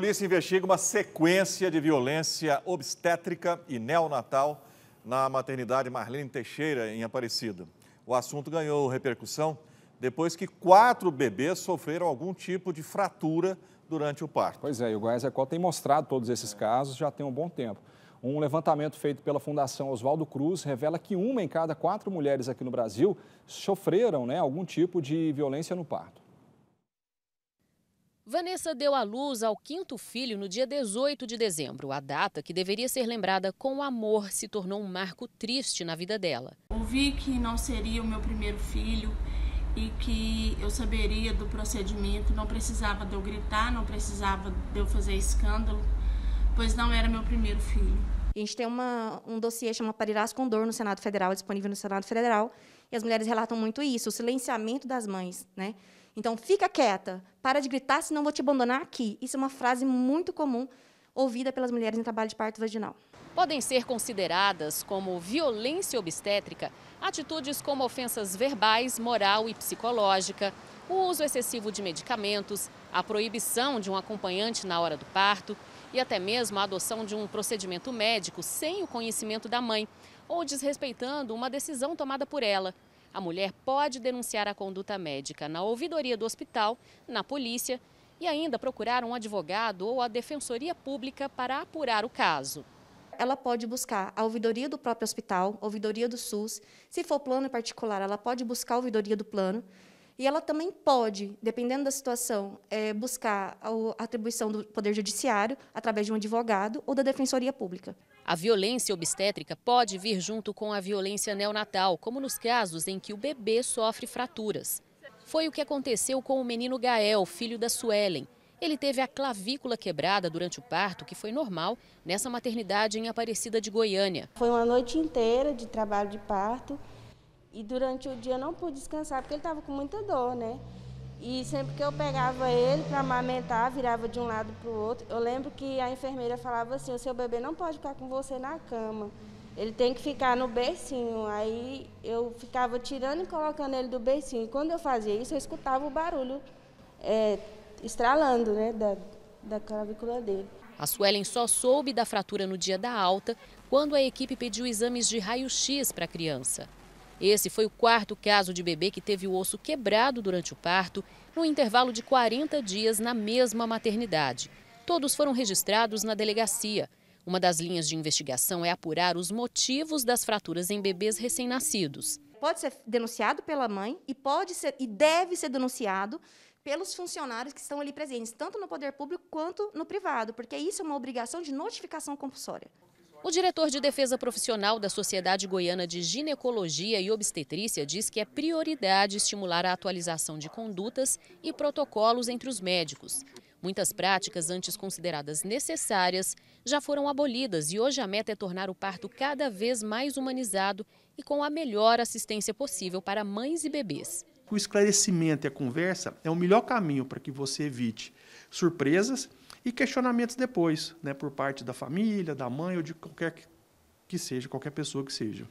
polícia investiga uma sequência de violência obstétrica e neonatal na maternidade Marlene Teixeira, em Aparecida. O assunto ganhou repercussão depois que quatro bebês sofreram algum tipo de fratura durante o parto. Pois é, e o Goiás Ecol tem mostrado todos esses casos já tem um bom tempo. Um levantamento feito pela Fundação Oswaldo Cruz revela que uma em cada quatro mulheres aqui no Brasil sofreram né, algum tipo de violência no parto. Vanessa deu à luz ao quinto filho no dia 18 de dezembro. A data que deveria ser lembrada com amor se tornou um marco triste na vida dela. Ouvi que não seria o meu primeiro filho e que eu saberia do procedimento, não precisava de eu gritar, não precisava de eu fazer escândalo, pois não era meu primeiro filho. A gente tem uma, um dossiê chamado Parirás com Dor no Senado Federal, disponível no Senado Federal, e as mulheres relatam muito isso, o silenciamento das mães, né? Então, fica quieta, para de gritar, senão vou te abandonar aqui. Isso é uma frase muito comum ouvida pelas mulheres em trabalho de parto vaginal. Podem ser consideradas como violência obstétrica atitudes como ofensas verbais, moral e psicológica, o uso excessivo de medicamentos, a proibição de um acompanhante na hora do parto e até mesmo a adoção de um procedimento médico sem o conhecimento da mãe ou desrespeitando uma decisão tomada por ela. A mulher pode denunciar a conduta médica na ouvidoria do hospital, na polícia e ainda procurar um advogado ou a defensoria pública para apurar o caso. Ela pode buscar a ouvidoria do próprio hospital, ouvidoria do SUS. Se for plano particular, ela pode buscar a ouvidoria do plano. E ela também pode, dependendo da situação, é, buscar a atribuição do Poder Judiciário através de um advogado ou da Defensoria Pública. A violência obstétrica pode vir junto com a violência neonatal, como nos casos em que o bebê sofre fraturas. Foi o que aconteceu com o menino Gael, filho da Suelen. Ele teve a clavícula quebrada durante o parto, que foi normal, nessa maternidade em Aparecida de Goiânia. Foi uma noite inteira de trabalho de parto e durante o dia eu não pude descansar porque ele estava com muita dor, né? E sempre que eu pegava ele para amamentar, virava de um lado para o outro. Eu lembro que a enfermeira falava assim: o seu bebê não pode ficar com você na cama, ele tem que ficar no bercinho. Aí eu ficava tirando e colocando ele do bercinho. E quando eu fazia isso, eu escutava o barulho é, estralando né, da, da clavícula dele. A Suelen só soube da fratura no dia da alta, quando a equipe pediu exames de raio-x para a criança. Esse foi o quarto caso de bebê que teve o osso quebrado durante o parto, no intervalo de 40 dias na mesma maternidade. Todos foram registrados na delegacia. Uma das linhas de investigação é apurar os motivos das fraturas em bebês recém-nascidos. Pode ser denunciado pela mãe e pode ser e deve ser denunciado pelos funcionários que estão ali presentes, tanto no poder público quanto no privado, porque isso é uma obrigação de notificação compulsória. O diretor de defesa profissional da Sociedade Goiana de Ginecologia e Obstetrícia diz que é prioridade estimular a atualização de condutas e protocolos entre os médicos. Muitas práticas antes consideradas necessárias já foram abolidas e hoje a meta é tornar o parto cada vez mais humanizado e com a melhor assistência possível para mães e bebês. O esclarecimento e a conversa é o melhor caminho para que você evite surpresas e questionamentos depois, né, por parte da família, da mãe ou de qualquer que seja, qualquer pessoa que seja.